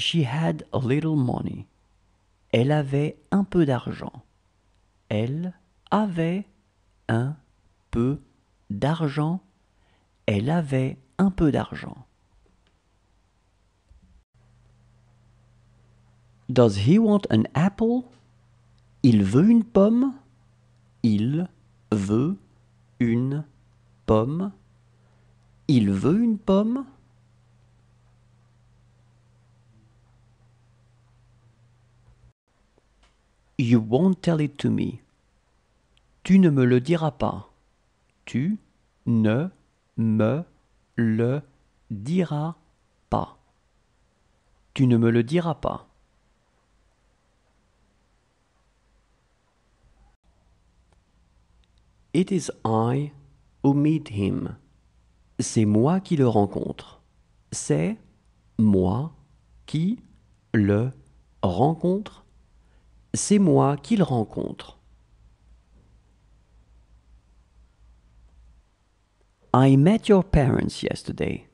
She had a little money. Elle avait un peu d'argent. Elle avait un peu d'argent. Elle avait un peu d'argent. Does he want an apple? Il veut une pomme. Il veut une pomme. Il veut une pomme. You won't tell it to me. Tu ne me le diras pas. Tu ne me le diras pas. Tu ne me le diras pas. It is I who meet him. C'est moi qui le rencontre. C'est moi qui le rencontre c'est moi qu'il rencontre. I met your parents yesterday.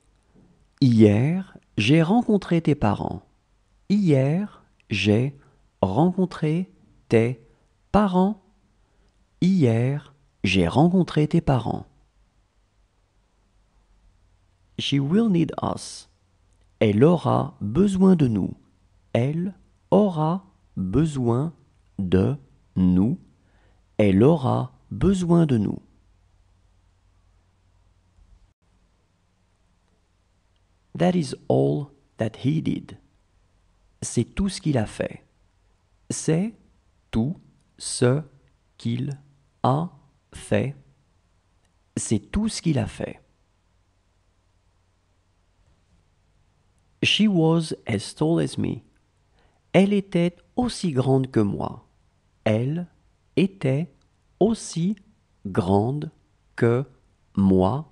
Hier, j'ai rencontré tes parents. Hier, j'ai rencontré tes parents. Hier, j'ai rencontré tes parents. She will need us. Elle aura besoin de nous. Elle aura besoin de nous. Elle aura besoin de nous. That is all that he did. C'est tout ce qu'il a fait. C'est tout ce qu'il a fait. C'est tout ce qu'il a fait. She was as tall as me. Elle était aussi grande que moi. Elle était aussi grande que moi.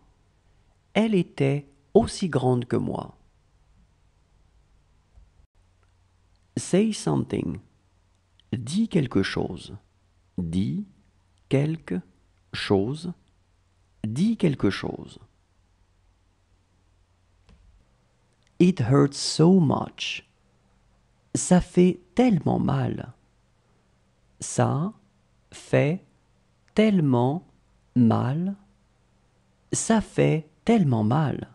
Elle était aussi grande que moi. Say something. Dis quelque chose. Dis quelque chose. Dis quelque chose. It hurts so much. Ça fait tellement mal. Ça fait tellement mal. Ça fait tellement mal.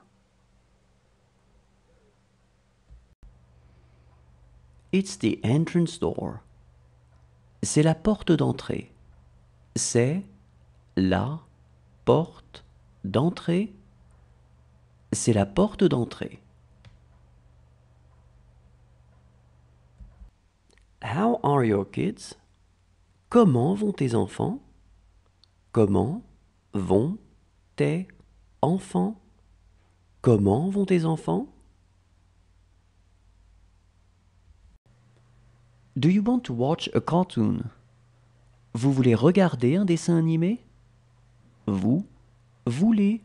It's the entrance door. C'est la porte d'entrée. C'est la porte d'entrée. C'est la porte d'entrée. How are your kids? Comment vont tes enfants? Comment vont tes enfants? Comment vont tes enfants? Do you want to watch a cartoon? Vous voulez regarder un dessin animé? Vous voulez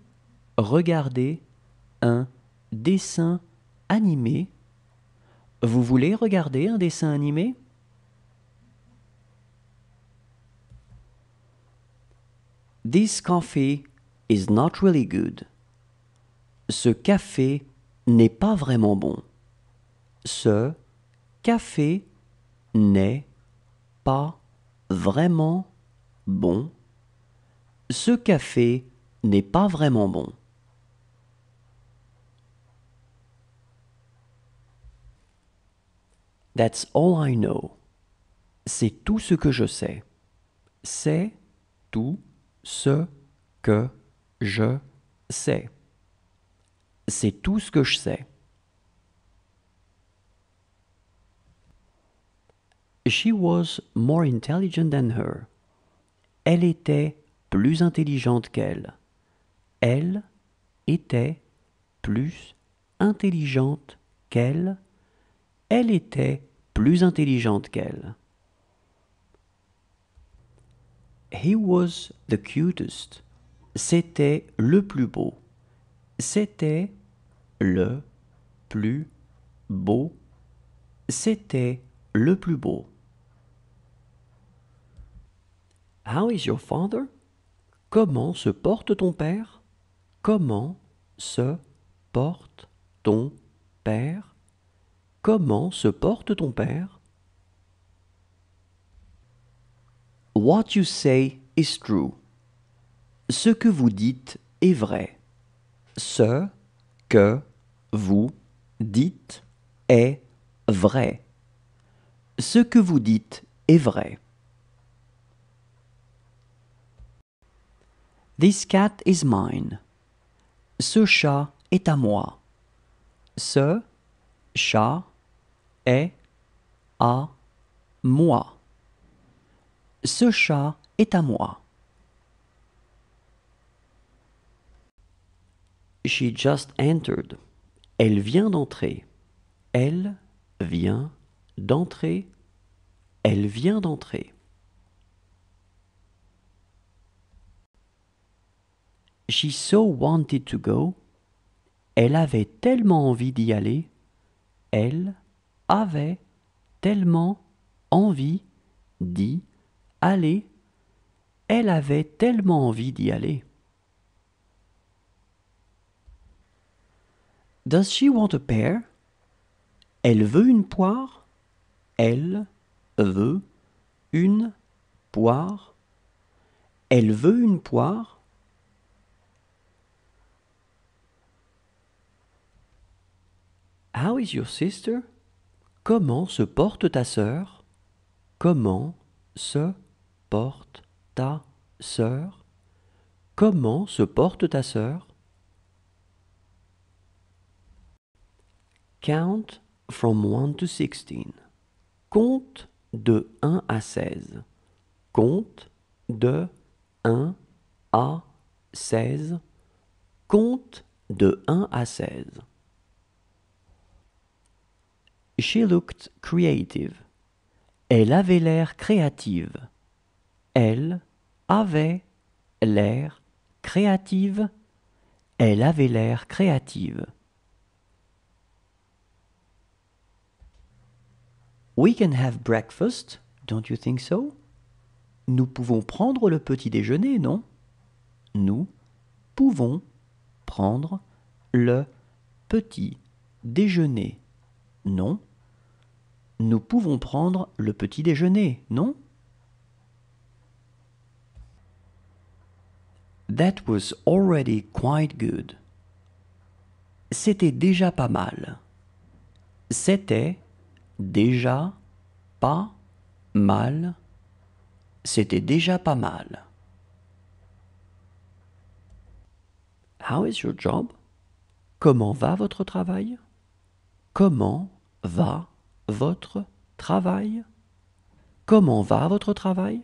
regarder un dessin animé? Vous voulez regarder un dessin animé? This coffee is not really good. Ce café n'est pas vraiment bon. Ce café n'est pas vraiment bon. Ce café n'est pas vraiment bon. That's all I know. C'est tout ce que je sais. C'est tout ce que je sais. C'est tout ce que je sais. She was more intelligent than her. Elle était plus intelligente qu'elle. Elle était plus intelligente qu'elle. Elle était plus intelligente qu'elle. He was the cutest. C'était le plus beau. C'était le plus beau. C'était le plus beau. How is your father? Comment se porte ton père? Comment se porte ton père? Comment se porte ton père? What you say is true. Ce que vous dites est vrai. Ce que vous dites est vrai. Ce que vous dites est vrai. This cat is mine. Ce chat est à moi. Ce chat est à moi. Ce chat est à moi. She just entered. Elle vient d'entrer. Elle vient d'entrer. Elle vient d'entrer. She so wanted to go. Elle avait tellement envie d'y aller. Elle avait tellement envie d'y aller, elle avait tellement envie d'y aller. Does she want a pear? Elle veut une poire. Elle veut une poire. Elle veut une poire. How is your sister? Comment se porte ta sœur? Comment se porte ta sœur Comment se porte ta sœur Count from 1 to 16. Compte de 1 à 16. Compte de 1 à 16. Compte de 1 à 16. She looked creative. Elle avait l'air créative. Elle avait l'air créative. Elle avait l'air créative. We can have breakfast, don't you think so? Nous pouvons prendre le petit déjeuner, non? Nous pouvons prendre le petit déjeuner, non? Nous pouvons prendre le petit déjeuner, non? That was already quite good. C'était déjà pas mal. C'était déjà pas mal. C'était déjà pas mal. How is your job? Comment va votre travail? Comment va votre travail? Comment va votre travail?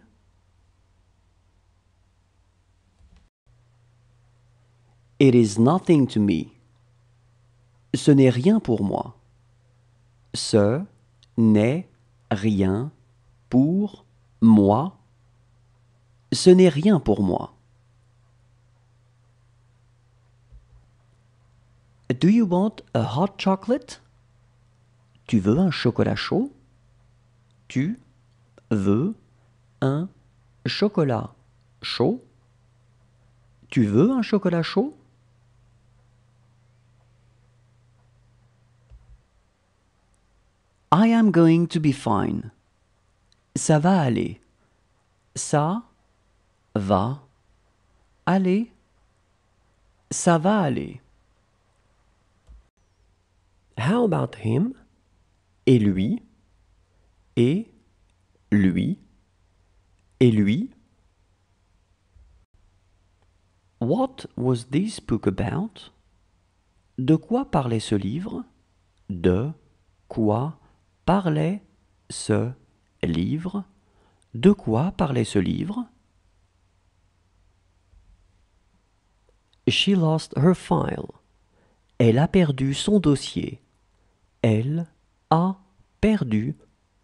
It is nothing to me. Ce n'est rien pour moi. Ce n'est rien pour moi. Ce n'est rien pour moi. Do you want a hot chocolate? Tu veux un chocolat chaud? Tu veux un chocolat chaud? Tu veux un chocolat chaud? I am going to be fine. Ça va aller. Ça va aller. Ça va aller. How about him? Et lui? Et lui? Et lui? What was this book about? De quoi parlait ce livre? De quoi parlait ce livre. De quoi parlait ce livre She lost her file. Elle a perdu son dossier. Elle a perdu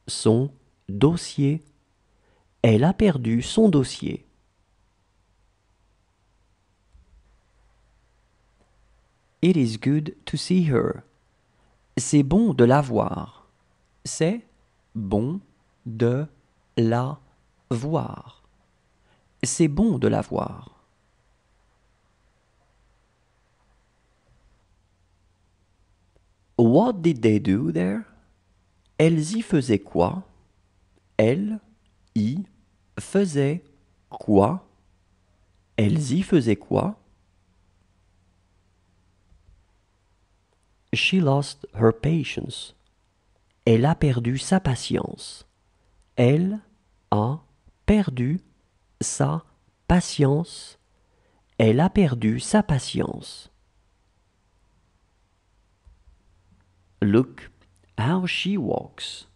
son dossier. Elle a perdu son dossier. It is good to see her. C'est bon de la voir c'est bon de la voir. C'est bon de la voir. What did they do there? Elles y faisaient quoi? Elles y faisaient quoi? Elles y faisaient quoi? She lost her patience. Elle a perdu sa patience. Elle a perdu sa patience. Elle a perdu sa patience. Look how she walks.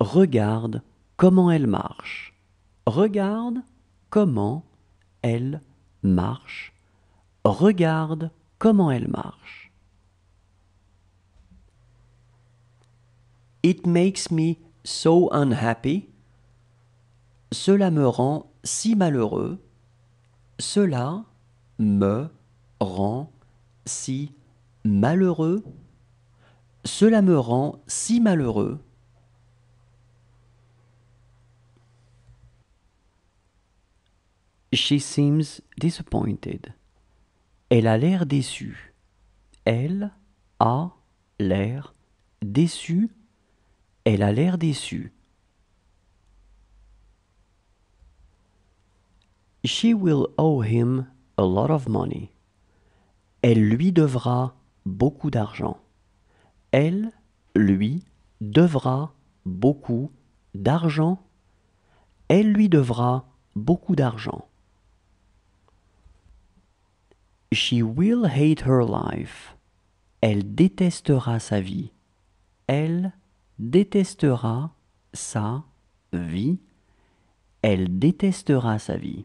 Regarde comment elle marche. Regarde comment elle marche. Regarde comment elle marche. It makes me so unhappy. Cela me rend si malheureux. Cela me rend si malheureux. Cela me rend si malheureux. She seems disappointed. Elle a l'air déçue. Elle a l'air déçue elle a l'air déçue. She will owe him a lot of money. Elle lui devra beaucoup d'argent. Elle lui devra beaucoup d'argent. Elle lui devra beaucoup d'argent. She will hate her life. Elle détestera sa vie. Elle détestera sa vie, elle détestera sa vie.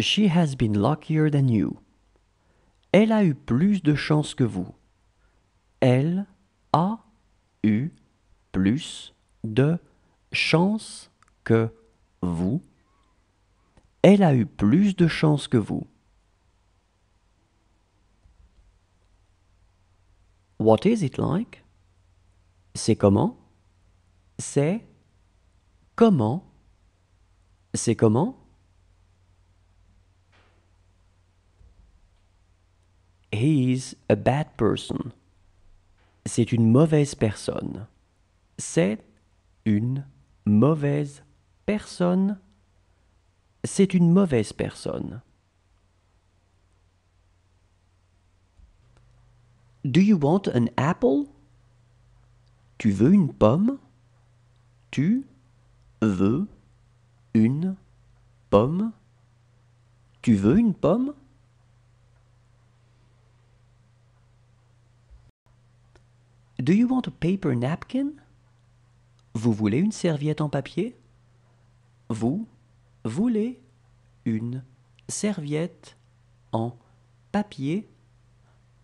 She has been luckier than you. Elle a eu plus de chance que vous. Elle a eu plus de chance que vous. Elle a eu plus de chance que vous. What is it like? C'est comment? C'est comment? C'est comment? He is a bad person. C'est une mauvaise personne. C'est une mauvaise personne. C'est une mauvaise personne. Do you want an apple? Tu veux une pomme? Tu veux une pomme? Tu veux une pomme? Do you want a paper napkin? Vous voulez une serviette en papier? Vous voulez une serviette en papier?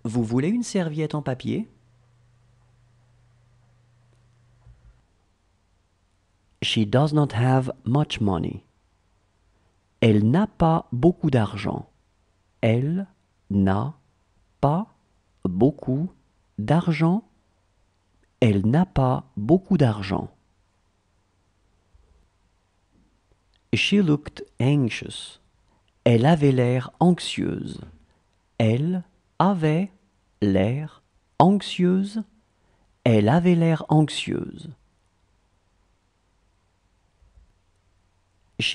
Vous voulez une serviette en papier She does not have much money. Elle n'a pas beaucoup d'argent. Elle n'a pas beaucoup d'argent. Elle n'a pas beaucoup d'argent. She looked anxious. Elle avait l'air anxieuse. Elle avait l'air anxieuse. Elle avait l'air anxieuse.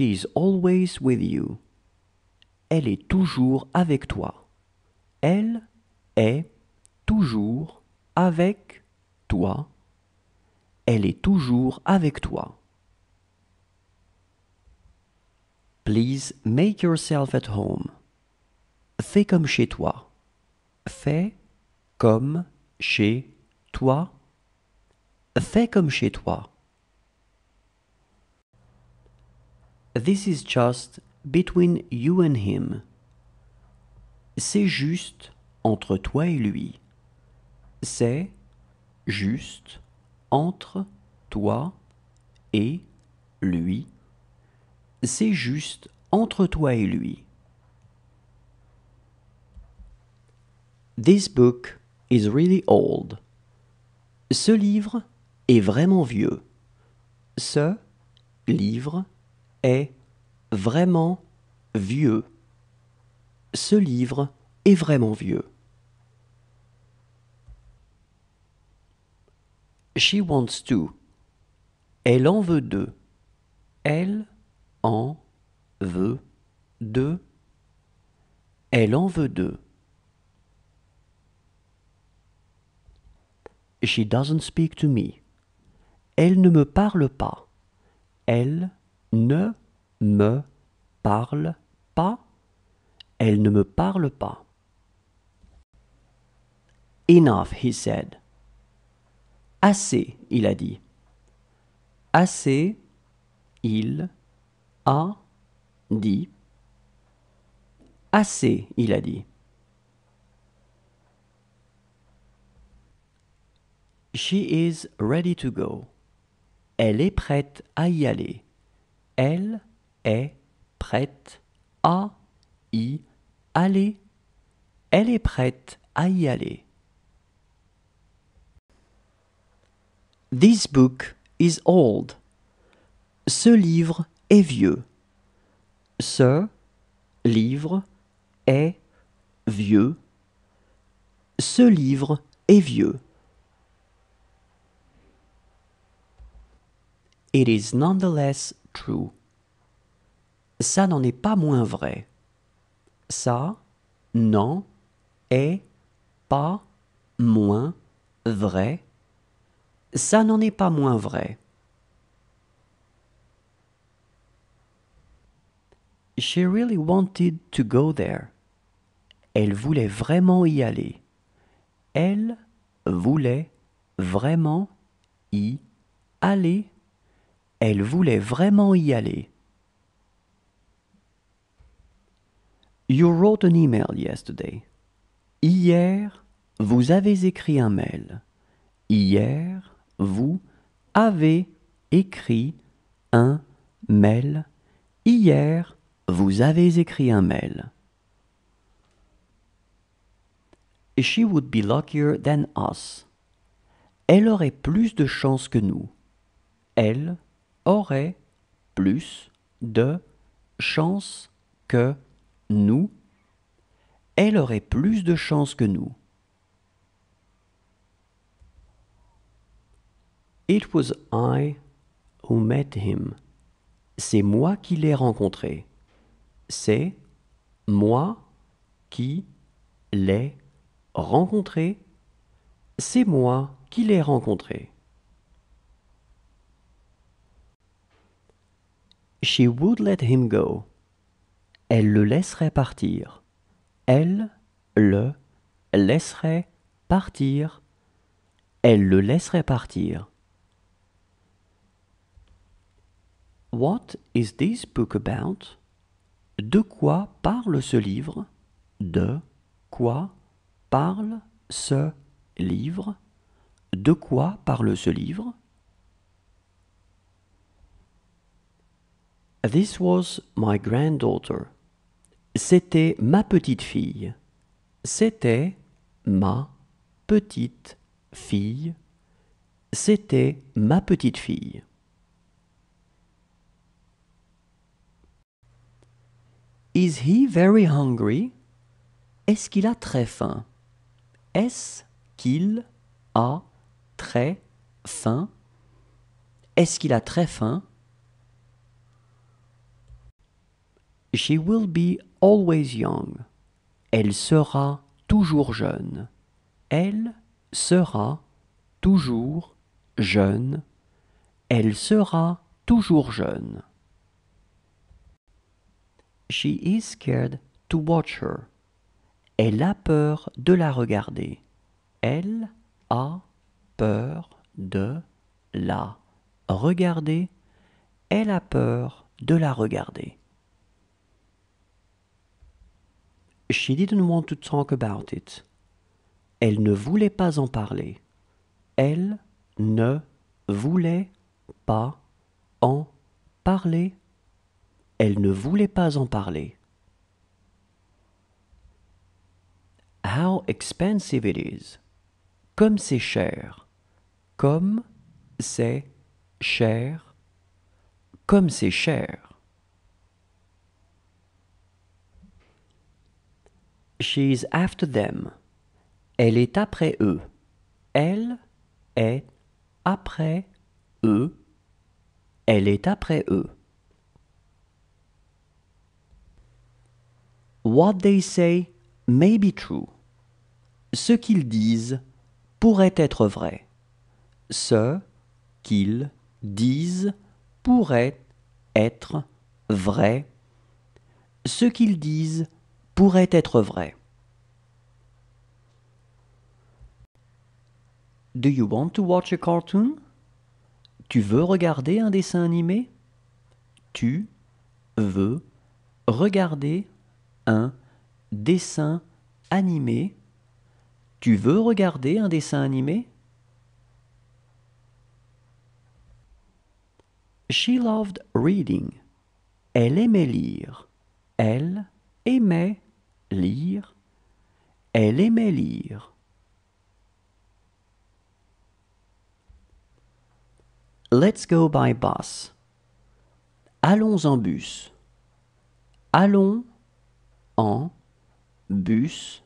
is always with you. Elle est toujours avec toi. Elle est toujours avec toi. Elle est toujours avec toi. Please make yourself at home. Fais comme chez toi. Fais comme chez toi. Fais comme chez toi. This is just between you and him. C'est juste entre toi et lui. C'est juste entre toi et lui. C'est juste entre toi et lui. This book is really old. Ce livre est vraiment vieux. Ce livre est vraiment vieux. Ce livre est vraiment vieux. She wants to. Elle en veut deux. Elle en veut deux. Elle en veut deux. She doesn't speak to me. Elle ne me parle pas. Elle ne me parle pas. Elle ne me parle pas. Enough, he said. Assez, il a dit. Assez, il a dit. Assez, il a dit. She is ready to go. Elle est prête à y aller. Elle est prête à y aller. Elle est prête à y aller. This book is old. Ce livre est vieux. Ce livre est vieux. Ce livre est vieux. It is nonetheless true. Ça n'en est pas moins vrai. Ça n'en est pas moins vrai. Ça n'en est pas moins vrai. She really wanted to go there. Elle voulait vraiment y aller. Elle voulait vraiment y aller. Elle voulait vraiment y aller. You wrote an email yesterday. Hier, vous avez écrit un mail. Hier, vous avez écrit un mail. Hier, vous avez écrit un mail. She would be luckier than us. Elle aurait plus de chance que nous. Elle aurait plus de chance que nous. Elle aurait plus de chance que nous. It was I who met him. C'est moi qui l'ai rencontré. C'est moi qui l'ai rencontré. C'est moi qui l'ai rencontré. She would let him go. Elle le laisserait partir. Elle le laisserait partir. Elle le laisserait partir. What is this book about? De quoi parle ce livre? De quoi parle ce livre? De quoi parle ce livre? This was my granddaughter. C'était ma petite fille. C'était ma petite fille. C'était ma petite fille. Is he very hungry? Est-ce qu'il a très faim? Est-ce qu'il a très faim? Est-ce qu'il a très faim? She will be always young. Elle sera toujours jeune. Elle sera toujours jeune. Elle sera toujours jeune. She is scared to watch her. Elle a peur de la regarder. Elle a peur de la regarder. Elle a peur de la regarder. She didn't want to talk about it. Elle ne voulait pas en parler. Elle ne voulait pas en parler. Elle ne voulait pas en parler. How expensive it is. Comme c'est cher. Comme c'est cher. Comme c'est cher. She's after them. Elle est après eux. Elle est après eux. Elle est après eux. What they say may be true. Ce qu'ils disent pourrait être vrai. Ce qu'ils disent pourrait être vrai. Ce qu'ils disent pourrait être vrai. Do you want to watch a cartoon? Tu veux regarder un dessin animé? Tu veux regarder un dessin animé? Tu veux regarder un dessin animé? She loved reading. Elle aimait lire. Elle aimait lire. Elle aimait lire. Let's go by bus. Allons en bus. Allons en bus.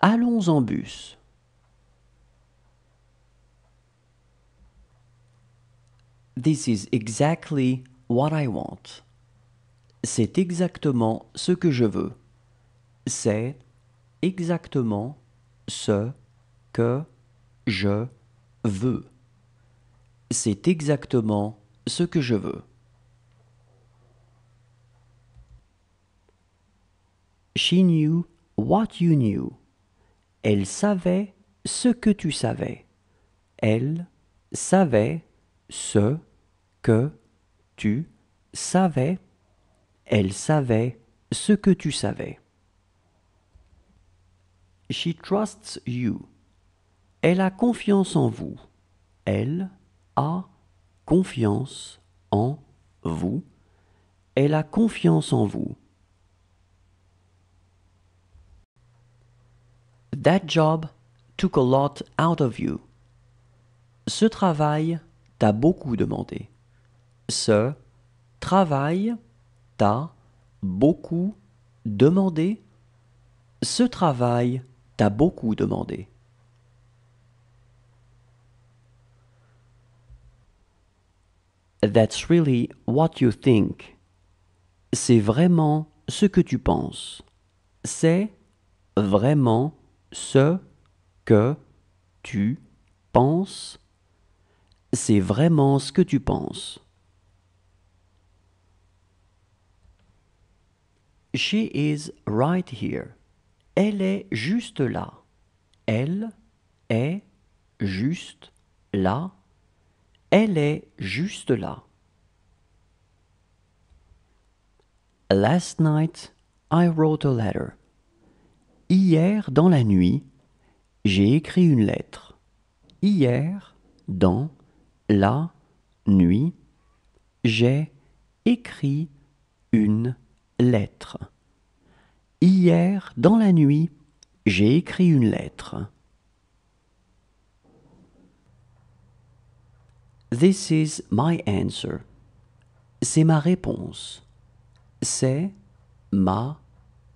Allons en bus. This is exactly what I want. C'est exactement ce que je veux c'est exactement ce que je veux. C'est exactement ce que je veux. She knew what you knew. Elle savait ce que tu savais. Elle savait ce que tu savais. Elle savait ce que tu savais. She trusts you. Elle a confiance en vous. Elle a confiance en vous. Elle a confiance en vous. That job took a lot out of you. Ce travail t'a beaucoup demandé. Ce travail t'a beaucoup demandé. Ce travail beaucoup demandé. That's really what you think. C'est vraiment ce que tu penses. C'est vraiment ce que tu penses. C'est vraiment ce que tu penses. She is right here. Elle est juste là. Elle est juste là. Elle est juste là. Last night I wrote a letter. Hier dans la nuit, j'ai écrit une lettre. Hier dans la nuit, j'ai écrit une lettre. Hier, dans la nuit, j'ai écrit une lettre. This is my answer. C'est ma réponse. C'est ma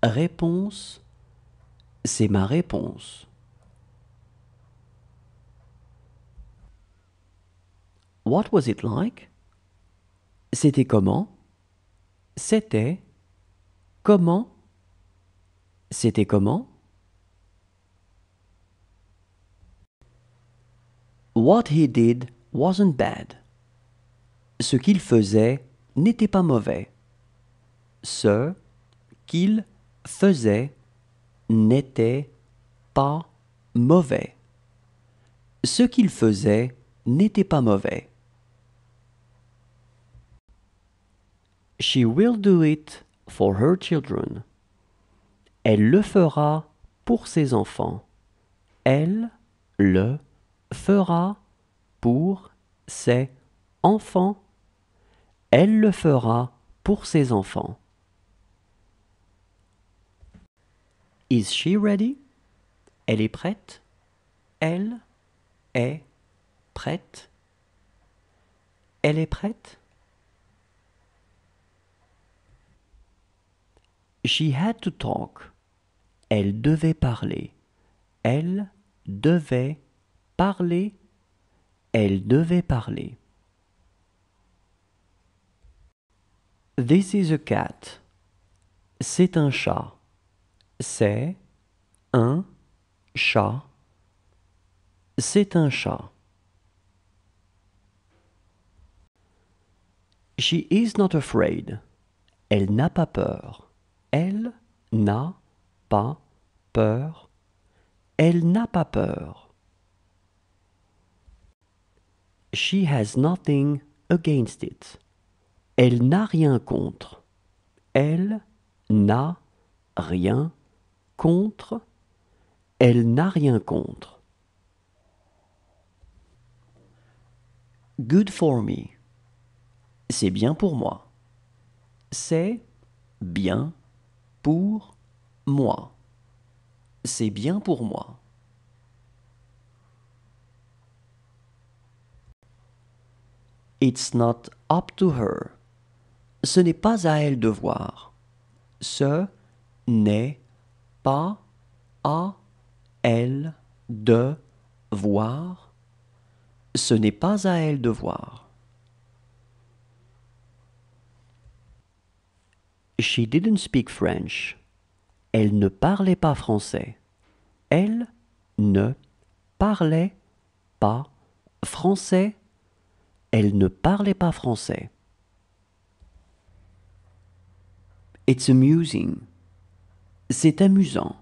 réponse. C'est ma réponse. What was it like? C'était comment? C'était comment? C'était comment? What he did wasn't bad. Ce qu'il faisait n'était pas mauvais. Ce qu'il faisait n'était pas mauvais. Ce qu'il faisait n'était pas mauvais. She will do it for her children. Elle le fera pour ses enfants. Elle le fera pour ses enfants. Elle le fera pour ses enfants. Is she ready? Elle est prête. Elle est prête. Elle est prête. She had to talk. Elle devait parler. Elle devait parler. Elle devait parler. This is a cat. C'est un chat. C'est un chat. C'est un chat. She is not afraid. Elle n'a pas peur. Elle n'a pas peur. Elle n'a pas peur. She has nothing against it. Elle n'a rien contre. Elle n'a rien contre. Elle n'a rien contre. Good for me. C'est bien pour moi. C'est bien pour moi. C'est bien pour moi. It's not up to her. Ce n'est pas à elle de voir. Ce n'est pas à elle de voir. She didn't speak French. Elle ne parlait pas français. Elle ne parlait pas français. Elle ne parlait pas français. It's amusing. C'est amusant.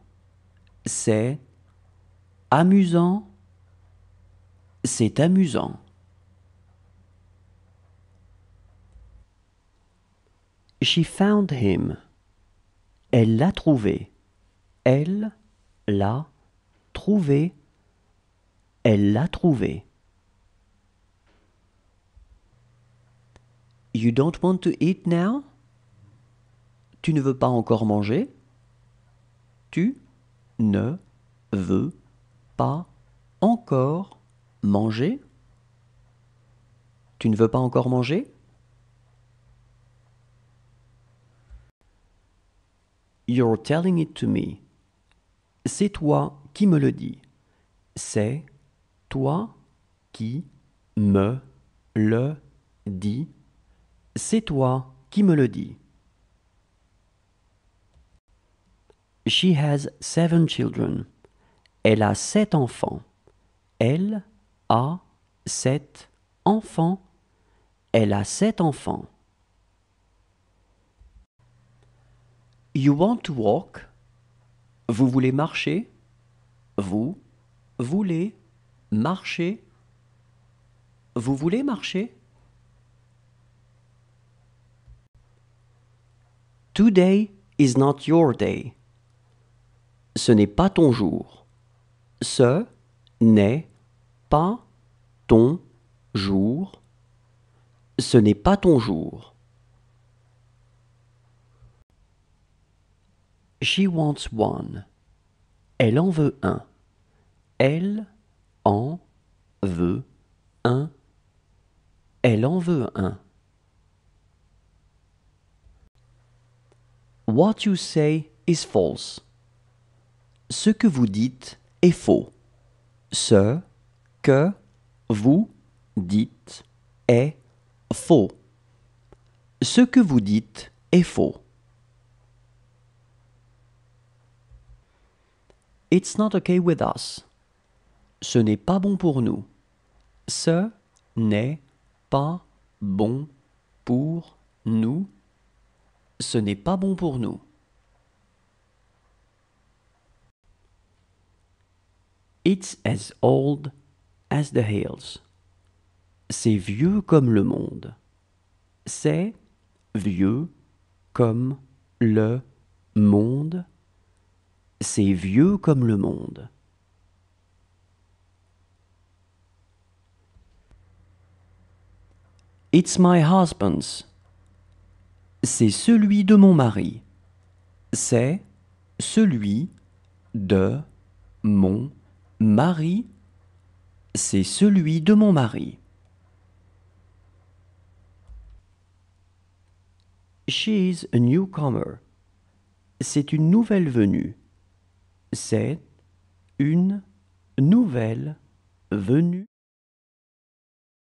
C'est amusant. C'est amusant. She found him. Elle l'a trouvé. Elle l'a trouvé. Elle l'a trouvé. You don't want to eat now? Tu ne veux pas encore manger? Tu ne veux pas encore manger? Tu ne veux pas encore manger? You're telling it to me. C'est toi qui me le dis. C'est toi qui me le dis. C'est toi qui me le dis. She has seven children. Elle a sept enfants. Elle a sept enfants. Elle a sept enfants. You want to walk? Vous voulez marcher? Vous voulez marcher? Vous voulez marcher? Today is not your day. Ce n'est pas ton jour. Ce n'est pas ton jour. Ce n'est pas ton jour. She wants one. Elle en veut un. Elle en veut un. Elle en veut un. What you say is false. Ce que vous dites est faux. Ce que vous dites est faux. Ce que vous dites est faux. It's not okay with us. Ce n'est pas bon pour nous. Ce n'est pas bon pour nous. Ce n'est pas bon pour nous. It's as old as the hills. C'est vieux comme le monde. C'est vieux comme le monde c'est vieux comme le monde. It's my husband's. C'est celui de mon mari. C'est celui de mon mari. C'est celui de mon mari. is a newcomer. C'est une nouvelle venue c'est une nouvelle venue.